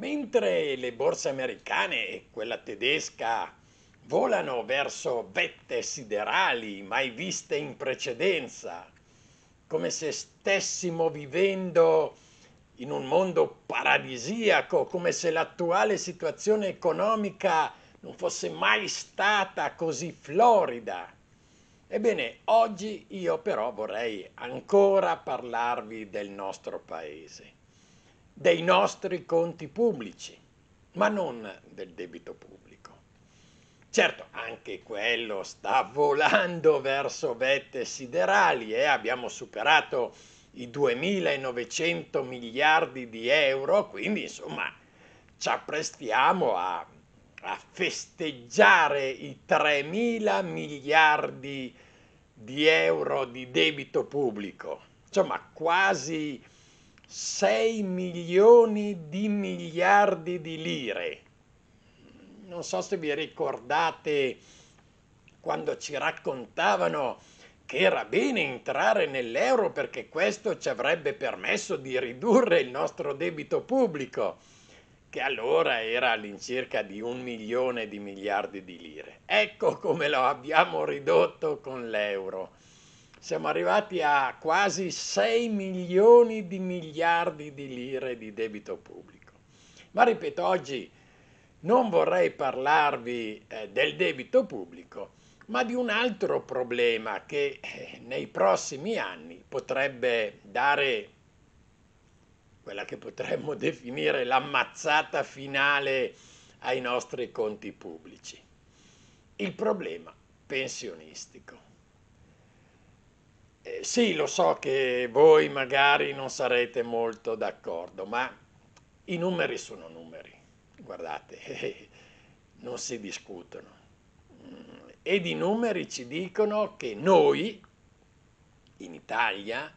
Mentre le borse americane e quella tedesca volano verso vette siderali mai viste in precedenza, come se stessimo vivendo in un mondo paradisiaco, come se l'attuale situazione economica non fosse mai stata così florida. Ebbene, oggi io però vorrei ancora parlarvi del nostro paese dei nostri conti pubblici, ma non del debito pubblico. Certo, anche quello sta volando verso vette siderali e eh? abbiamo superato i 2.900 miliardi di euro, quindi insomma ci apprestiamo a, a festeggiare i 3.000 miliardi di euro di debito pubblico, insomma quasi 6 milioni di miliardi di lire. Non so se vi ricordate quando ci raccontavano che era bene entrare nell'euro perché questo ci avrebbe permesso di ridurre il nostro debito pubblico, che allora era all'incirca di un milione di miliardi di lire. Ecco come lo abbiamo ridotto con l'euro siamo arrivati a quasi 6 milioni di miliardi di lire di debito pubblico. Ma ripeto, oggi non vorrei parlarvi eh, del debito pubblico, ma di un altro problema che eh, nei prossimi anni potrebbe dare quella che potremmo definire l'ammazzata finale ai nostri conti pubblici. Il problema pensionistico. Eh, sì, lo so che voi magari non sarete molto d'accordo, ma i numeri sono numeri, guardate, non si discutono. Mm, Ed i numeri ci dicono che noi, in Italia,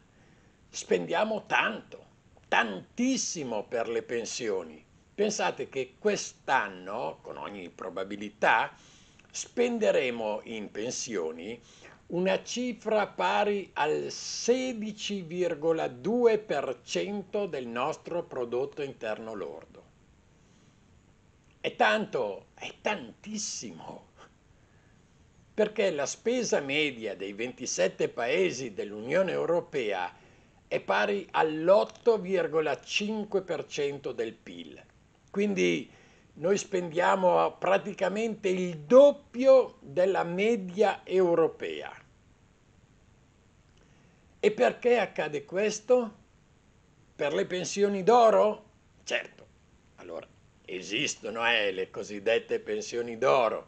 spendiamo tanto, tantissimo per le pensioni. Pensate che quest'anno, con ogni probabilità, spenderemo in pensioni una cifra pari al 16,2% del nostro prodotto interno lordo. È tanto, è tantissimo, perché la spesa media dei 27 paesi dell'Unione Europea è pari all'8,5% del PIL. Quindi noi spendiamo praticamente il doppio della media europea. E perché accade questo? Per le pensioni d'oro? Certo, allora esistono eh, le cosiddette pensioni d'oro,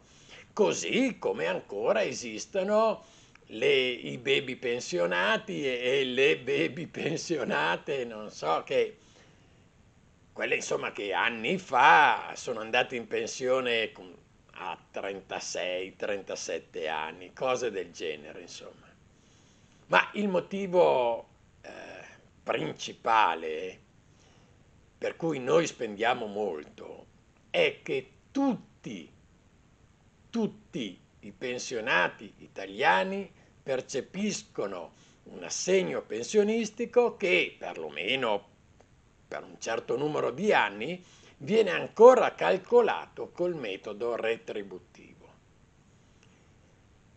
così come ancora esistono le, i baby pensionati e, e le baby pensionate, non so che quelle insomma che anni fa sono andate in pensione a 36, 37 anni, cose del genere insomma. Ma il motivo eh, principale per cui noi spendiamo molto è che tutti, tutti i pensionati italiani percepiscono un assegno pensionistico che perlomeno per un certo numero di anni viene ancora calcolato col metodo retributivo.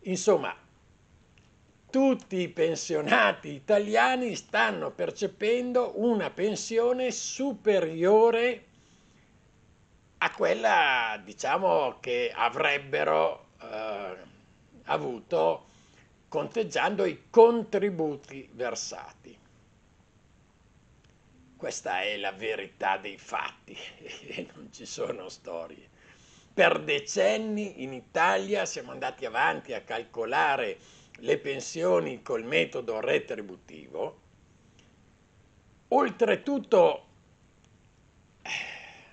Insomma, tutti i pensionati italiani stanno percependo una pensione superiore a quella, diciamo, che avrebbero eh, avuto conteggiando i contributi versati. Questa è la verità dei fatti e non ci sono storie. Per decenni in Italia siamo andati avanti a calcolare le pensioni col metodo retributivo. Oltretutto eh,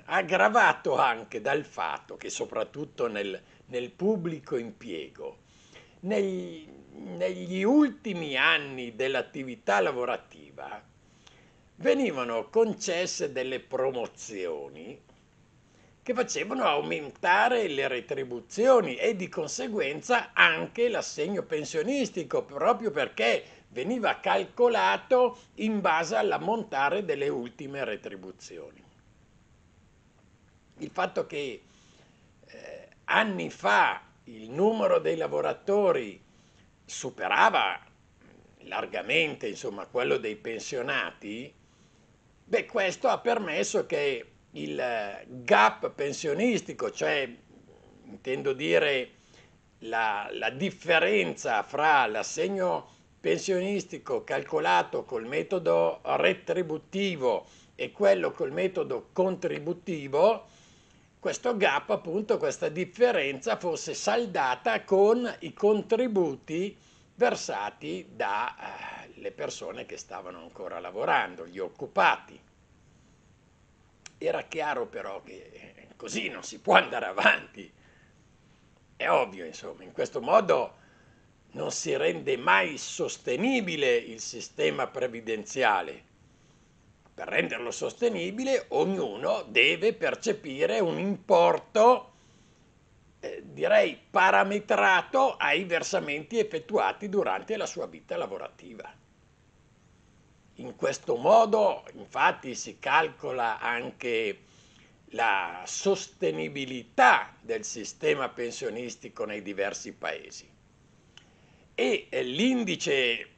aggravato anche dal fatto che soprattutto nel, nel pubblico impiego, negli, negli ultimi anni dell'attività lavorativa, venivano concesse delle promozioni che facevano aumentare le retribuzioni e di conseguenza anche l'assegno pensionistico, proprio perché veniva calcolato in base all'ammontare delle ultime retribuzioni. Il fatto che eh, anni fa il numero dei lavoratori superava largamente insomma, quello dei pensionati, Beh, questo ha permesso che il eh, gap pensionistico, cioè intendo dire la, la differenza fra l'assegno pensionistico calcolato col metodo retributivo e quello col metodo contributivo, questo gap, appunto, questa differenza fosse saldata con i contributi versati da eh, le persone che stavano ancora lavorando, gli occupati. Era chiaro però che eh, così non si può andare avanti. È ovvio, insomma, in questo modo non si rende mai sostenibile il sistema previdenziale. Per renderlo sostenibile ognuno deve percepire un importo direi parametrato ai versamenti effettuati durante la sua vita lavorativa. In questo modo infatti si calcola anche la sostenibilità del sistema pensionistico nei diversi paesi. E l'indice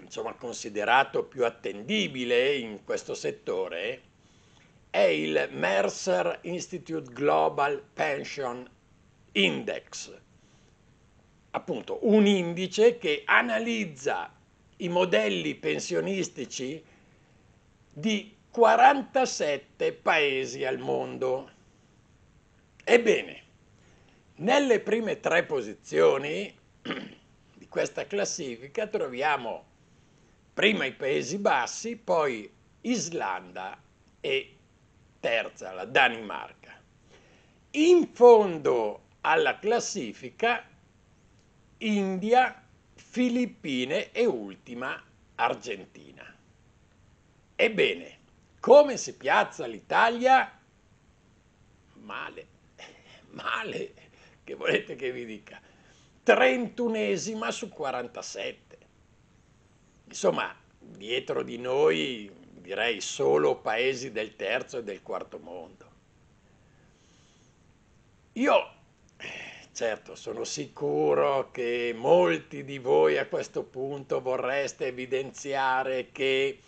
insomma, considerato più attendibile in questo settore è il Mercer Institute Global Pension index, appunto un indice che analizza i modelli pensionistici di 47 paesi al mondo. Ebbene, nelle prime tre posizioni di questa classifica troviamo prima i Paesi Bassi, poi Islanda e terza la Danimarca. In fondo alla classifica India, Filippine e ultima Argentina. Ebbene, come si piazza l'Italia? Male, male, che volete che vi dica? 31esima su 47. Insomma, dietro di noi direi solo paesi del terzo e del quarto mondo. Io Certo, sono sicuro che molti di voi a questo punto vorreste evidenziare che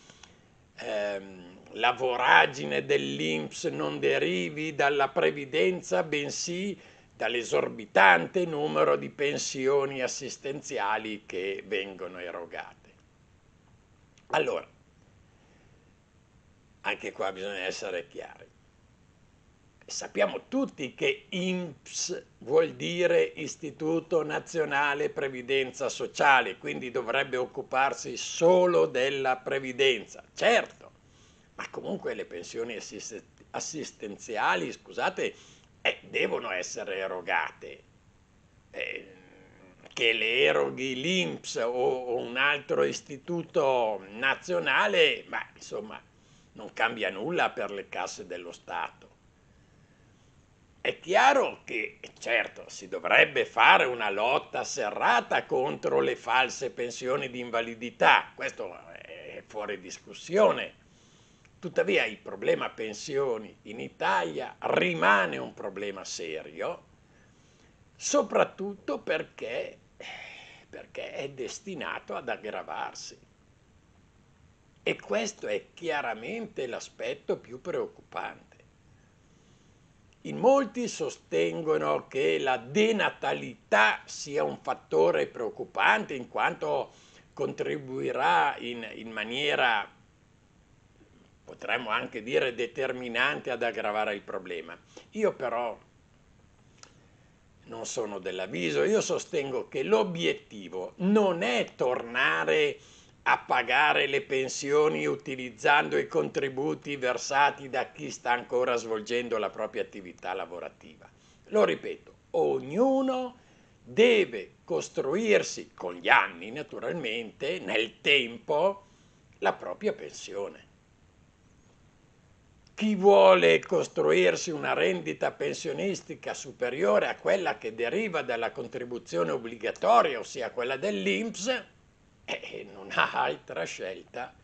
ehm, la voragine dell'Inps non derivi dalla previdenza, bensì dall'esorbitante numero di pensioni assistenziali che vengono erogate. Allora, anche qua bisogna essere chiari sappiamo tutti che INPS vuol dire Istituto Nazionale Previdenza Sociale, quindi dovrebbe occuparsi solo della previdenza, certo, ma comunque le pensioni assistenziali, scusate, eh, devono essere erogate. Eh, che le eroghi l'INPS o, o un altro istituto nazionale, ma insomma non cambia nulla per le casse dello Stato. È chiaro che, certo, si dovrebbe fare una lotta serrata contro le false pensioni di invalidità, questo è fuori discussione. Tuttavia il problema pensioni in Italia rimane un problema serio, soprattutto perché, perché è destinato ad aggravarsi. E questo è chiaramente l'aspetto più preoccupante. In molti sostengono che la denatalità sia un fattore preoccupante in quanto contribuirà in, in maniera, potremmo anche dire, determinante ad aggravare il problema. Io però non sono dell'avviso, io sostengo che l'obiettivo non è tornare a a pagare le pensioni utilizzando i contributi versati da chi sta ancora svolgendo la propria attività lavorativa. Lo ripeto, ognuno deve costruirsi con gli anni, naturalmente, nel tempo, la propria pensione. Chi vuole costruirsi una rendita pensionistica superiore a quella che deriva dalla contribuzione obbligatoria, ossia quella dell'INPS, e eh, eh, non ha altra scelta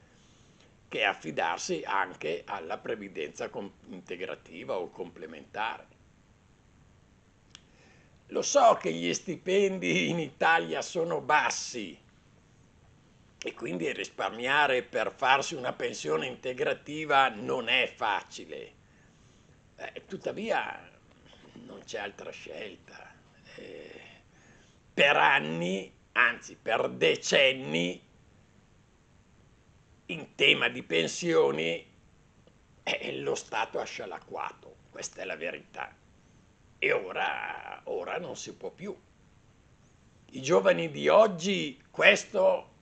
che affidarsi anche alla previdenza integrativa o complementare. Lo so che gli stipendi in Italia sono bassi e quindi risparmiare per farsi una pensione integrativa non è facile. Eh, tuttavia non c'è altra scelta. Eh, per anni anzi per decenni, in tema di pensioni eh, lo Stato ha scialacquato, questa è la verità. E ora, ora non si può più. I giovani di oggi questo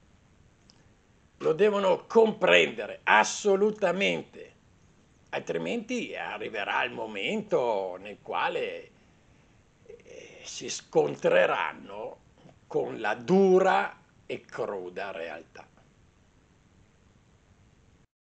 lo devono comprendere assolutamente, altrimenti arriverà il momento nel quale eh, si scontreranno con la dura e cruda realtà.